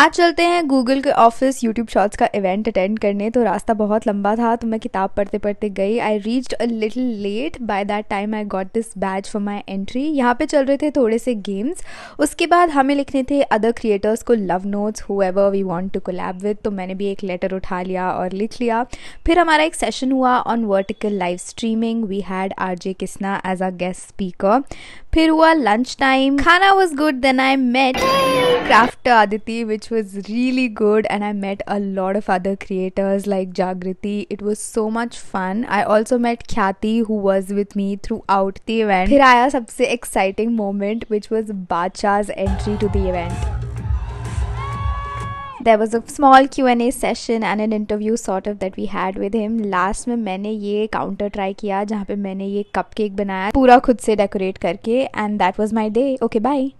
आज चलते हैं गूगल के ऑफिस यूट्यूब शॉर्ट्स का इवेंट अटेंड करने तो रास्ता बहुत लंबा था तो मैं किताब पढ़ते पढ़ते गई I reach a little late by that time I got this badge for my entry यहाँ पे चल रहे थे थोड़े से गेम्स उसके बाद हमें लिखने थे अदर क्रिएटर्स को love notes whoever we want to collab with तो मैंने भी एक लेटर उठा लिया और लिख लिया फिर हमारा एक सेशन हुआ on vertical live streaming we had R J Kisna as a guest speaker फिर हुआ लंच टाइम खाना was good then I met after Aditi, which was really good, and I met a lot of other creators like Jagriti. It was so much fun. I also met Khyati, who was with me throughout the event. Phir aaya sabse exciting moment, which was Bacha's entry to the event. there was a small Q N A session and an interview sort of that we had with him last में मैंने ये counter try किया जहाँ पे मैंने ये cupcake बनाया पूरा खुद से decorate करके and that was my day. Okay bye.